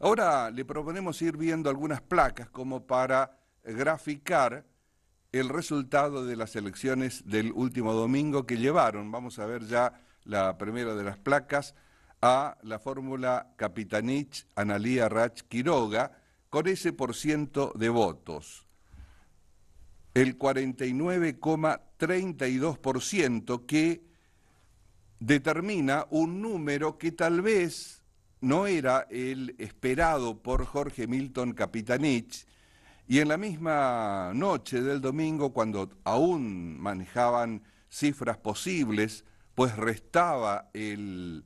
Ahora le proponemos ir viendo algunas placas como para graficar el resultado de las elecciones del último domingo que llevaron, vamos a ver ya la primera de las placas, a la fórmula Capitanich Analía Rach Quiroga con ese por ciento de votos. El 49,32% que determina un número que tal vez no era el esperado por Jorge Milton Capitanich, y en la misma noche del domingo, cuando aún manejaban cifras posibles, pues restaba el,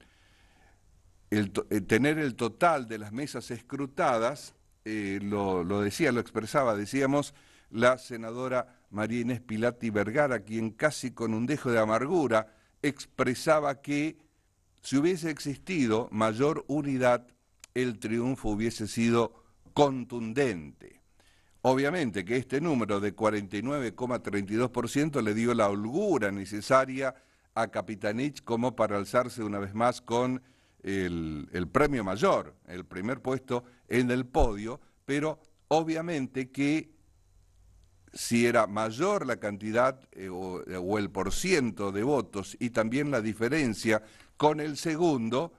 eh, tener el total de las mesas escrutadas, eh, lo, lo, decía, lo expresaba, decíamos, la senadora María Inés Pilati Vergara, quien casi con un dejo de amargura expresaba que si hubiese existido mayor unidad, el triunfo hubiese sido contundente. Obviamente que este número de 49,32% le dio la holgura necesaria a Capitanich como para alzarse una vez más con el, premio mayor, el primer puesto en el podio, pero obviamente que si era mayor la cantidad eh, o, o el porciento de votos y también la diferencia con el segundo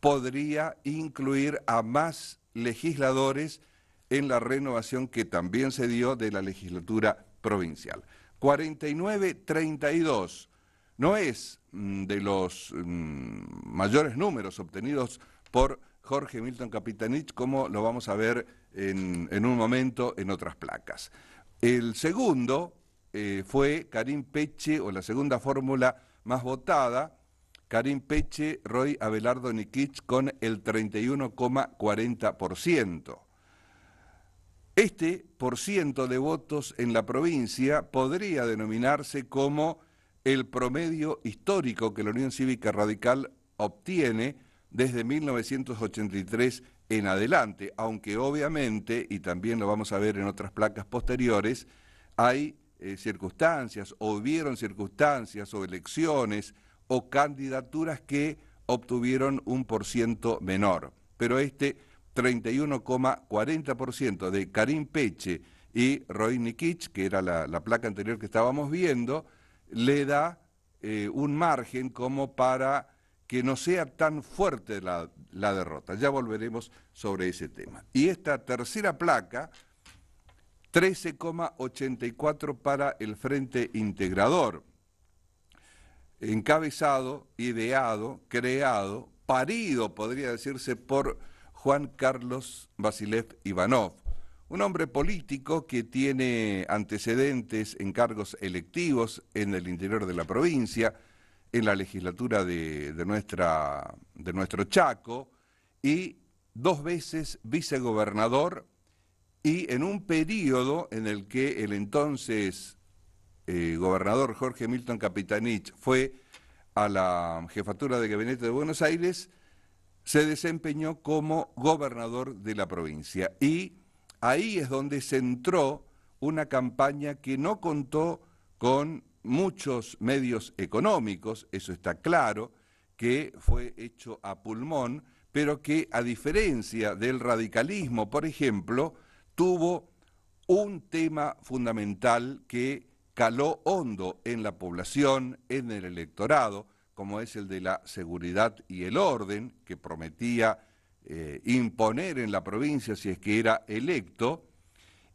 podría incluir a más legisladores en la renovación que también se dio de la legislatura provincial. 49-32 no es mm, de los mm, mayores números obtenidos por Jorge Milton Capitanich, como lo vamos a ver en, un momento en otras placas. El segundo eh, fue Karim Peche, o la segunda fórmula más votada, Karim Peche, Roy Abelardo Nikich con el 31,40%. Este por ciento de votos en la provincia podría denominarse como el promedio histórico que la Unión Cívica Radical obtiene desde 1983 en adelante, aunque obviamente, y también lo vamos a ver en otras placas posteriores, hay eh, circunstancias o hubieron circunstancias o elecciones o candidaturas que obtuvieron un por ciento menor. Pero este 31,40% de Karim Peche y Roy Nikich, que era la, placa anterior que estábamos viendo, le da eh, un margen como para que no sea tan fuerte la, la derrota. Ya volveremos sobre ese tema. Y esta tercera placa, 13,84 para el Frente Integrador encabezado, ideado, creado, parido, podría decirse, por Juan Carlos Vasilev Ivanov, un hombre político que tiene antecedentes en cargos electivos en el interior de la provincia, en la legislatura de, nuestra, de nuestro Chaco, y dos veces vicegobernador, y en un periodo en el que el entonces el eh, gobernador Jorge Milton Capitanich fue a la jefatura de gabinete de Buenos Aires, se desempeñó como gobernador de la provincia. Y ahí es donde se entró una campaña que no contó con muchos medios económicos, eso está claro, que fue hecho a pulmón, pero que a diferencia del radicalismo, por ejemplo, tuvo un tema fundamental que caló hondo en la población, en el electorado, como es el de la seguridad y el orden, que prometía eh, imponer en la provincia si es que era electo,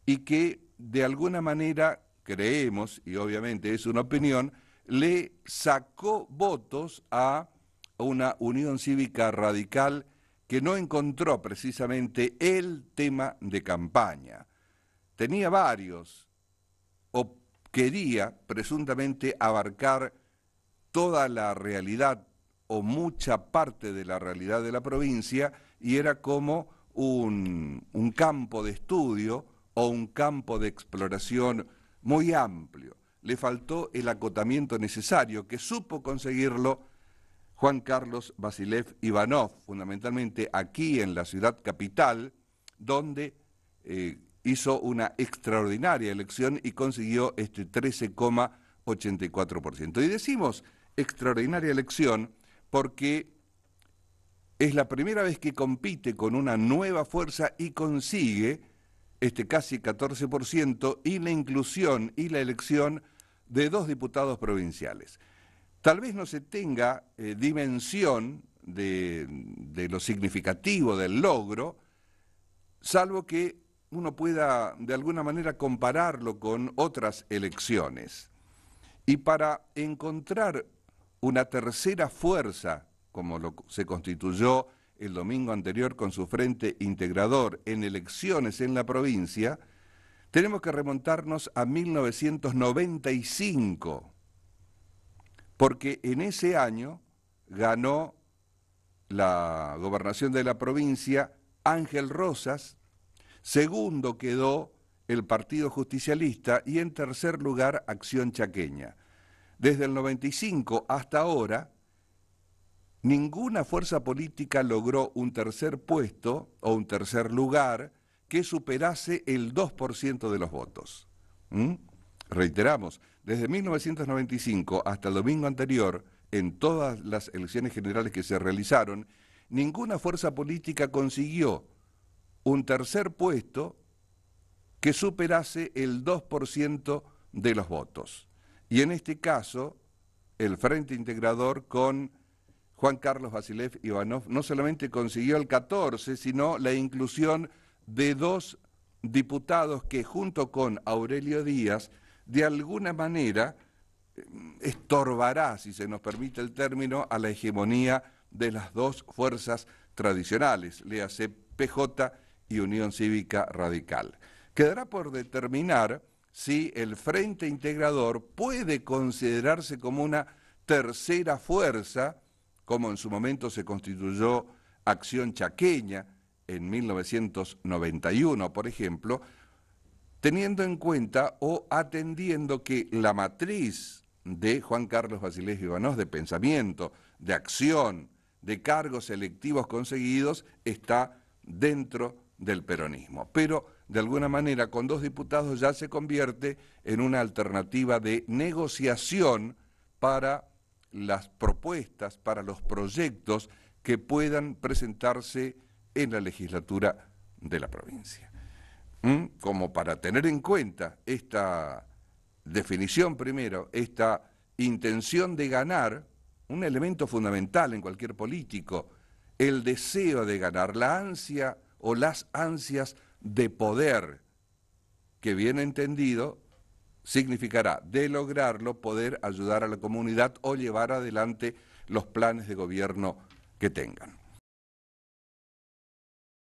y que de alguna manera, creemos, y obviamente es una opinión, le sacó votos a una unión cívica radical que no encontró precisamente el tema de campaña. Tenía varios, o quería presuntamente abarcar toda la realidad o mucha parte de la realidad de la provincia y era como un, campo de estudio o un campo de exploración muy amplio. Le faltó el acotamiento necesario, que supo conseguirlo Juan Carlos Basilev Ivanov, fundamentalmente aquí en la ciudad capital, donde eh, hizo una extraordinaria elección y consiguió este 13,84%. Y decimos extraordinaria elección porque es la primera vez que compite con una nueva fuerza y consigue este casi 14% y la inclusión y la elección de dos diputados provinciales. Tal vez no se tenga eh, dimensión de lo significativo del logro, salvo que uno pueda de alguna manera compararlo con otras elecciones. Y para encontrar una tercera fuerza, como lo, se constituyó el domingo anterior con su frente integrador en elecciones en la provincia, tenemos que remontarnos a 1995, porque en ese año ganó la gobernación de la provincia Ángel Rosas, Segundo quedó el Partido Justicialista y en tercer lugar Acción Chaqueña. Desde el 95 hasta ahora, ninguna fuerza política logró un tercer puesto o un tercer lugar que superase el 2% de los votos. ¿Mm? Reiteramos, desde 1995 hasta el domingo anterior, en todas las elecciones generales que se realizaron, ninguna fuerza política consiguió un tercer puesto que superase el 2% de los votos. Y en este caso, el Frente Integrador con Juan Carlos Basilev Ivanov no solamente consiguió el 14, sino la inclusión de dos diputados que junto con Aurelio Díaz, de alguna manera, eh, estorbará, si se nos permite el término, a la hegemonía de las dos fuerzas tradicionales, le hace PJ y Unión Cívica Radical. Quedará por determinar si el Frente Integrador puede considerarse como una tercera fuerza, como en su momento se constituyó Acción Chaqueña en 1991, por ejemplo, teniendo en cuenta o atendiendo que la matriz de Juan Carlos Basilés Ivanov de pensamiento, de acción, de cargos selectivos conseguidos, está dentro de del peronismo. Pero, de alguna manera, con dos diputados ya se convierte en una alternativa de negociación para las propuestas, para los proyectos que puedan presentarse en la legislatura de la provincia. ¿Mm? Como para tener en cuenta esta definición primero, esta intención de ganar, un elemento fundamental en cualquier político, el deseo de ganar, la ansia o las ansias de poder, que bien entendido significará de lograrlo poder ayudar a la comunidad o llevar adelante los planes de gobierno que tengan.